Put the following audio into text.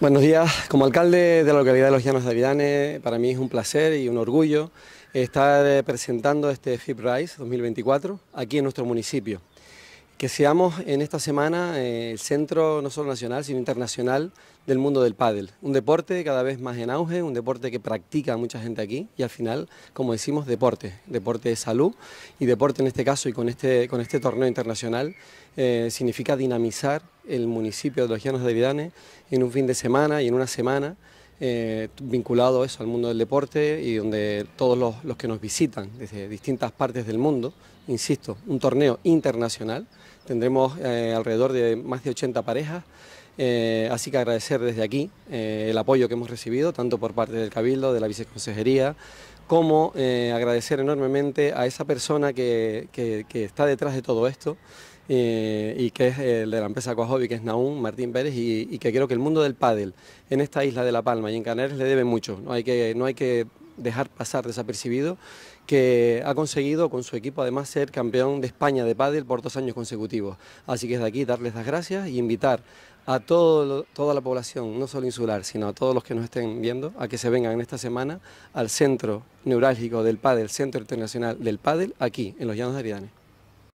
Buenos días. Como alcalde de la localidad de Los Llanos de Avidane, para mí es un placer y un orgullo estar eh, presentando este FIP 2024 aquí en nuestro municipio que seamos en esta semana eh, el centro no solo nacional, sino internacional del mundo del pádel. Un deporte cada vez más en auge, un deporte que practica mucha gente aquí y al final, como decimos, deporte. Deporte de salud y deporte en este caso y con este, con este torneo internacional eh, significa dinamizar el municipio de Los Llanos de Vidane en un fin de semana y en una semana eh, vinculado eso al mundo del deporte y donde todos los que nos visitan desde distintas partes del mundo, insisto, un torneo internacional, Tendremos eh, alrededor de más de 80 parejas. Eh, así que agradecer desde aquí eh, el apoyo que hemos recibido, tanto por parte del Cabildo, de la Viceconsejería, como agradecer enormemente a esa persona que, está detrás de todo esto. y que es el de la empresa Coajobi, que es Naún Martín Pérez, y, que creo que el mundo del pádel en esta isla de La Palma y en Canarias le debe mucho. No hay que, no hay que dejar pasar desapercibido, que ha conseguido con su equipo además ser campeón de España de pádel por dos años consecutivos. Así que es de aquí darles las gracias y invitar a todo, toda la población, no solo insular, sino a todos los que nos estén viendo, a que se vengan esta semana al centro neurálgico del pádel, Centro Internacional del Pádel, aquí en los Llanos de Aridane.